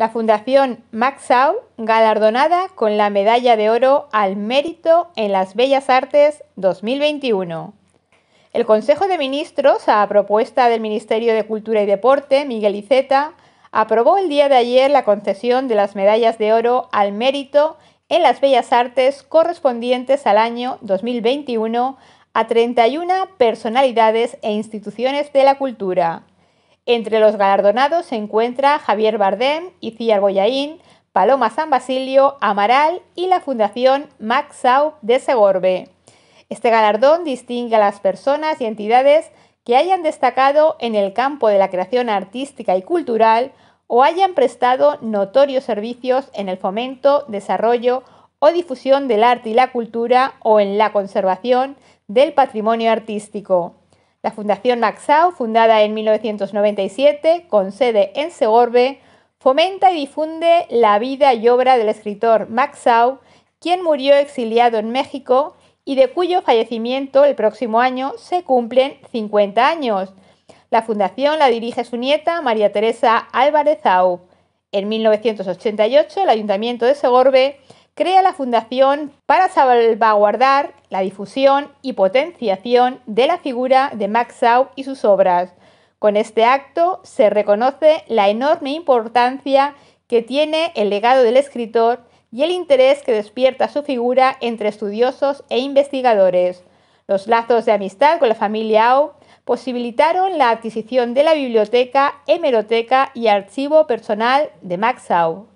la Fundación Max galardonada con la Medalla de Oro al Mérito en las Bellas Artes 2021. El Consejo de Ministros, a propuesta del Ministerio de Cultura y Deporte, Miguel Iceta, aprobó el día de ayer la concesión de las medallas de oro al mérito en las Bellas Artes correspondientes al año 2021 a 31 personalidades e instituciones de la cultura. Entre los galardonados se encuentra Javier Bardem, Iciar Boyaín, Paloma San Basilio, Amaral y la Fundación Max Sau de Segorbe. Este galardón distingue a las personas y entidades que hayan destacado en el campo de la creación artística y cultural o hayan prestado notorios servicios en el fomento, desarrollo o difusión del arte y la cultura o en la conservación del patrimonio artístico. La Fundación Maxau, fundada en 1997, con sede en Segorbe, fomenta y difunde la vida y obra del escritor Maxau, quien murió exiliado en México y de cuyo fallecimiento el próximo año se cumplen 50 años. La fundación la dirige su nieta María Teresa Álvarez Au. En 1988 el Ayuntamiento de Segorbe crea la Fundación para salvaguardar la difusión y potenciación de la figura de Max Sau y sus obras. Con este acto se reconoce la enorme importancia que tiene el legado del escritor y el interés que despierta su figura entre estudiosos e investigadores. Los lazos de amistad con la familia Au posibilitaron la adquisición de la biblioteca, hemeroteca y archivo personal de Max Au.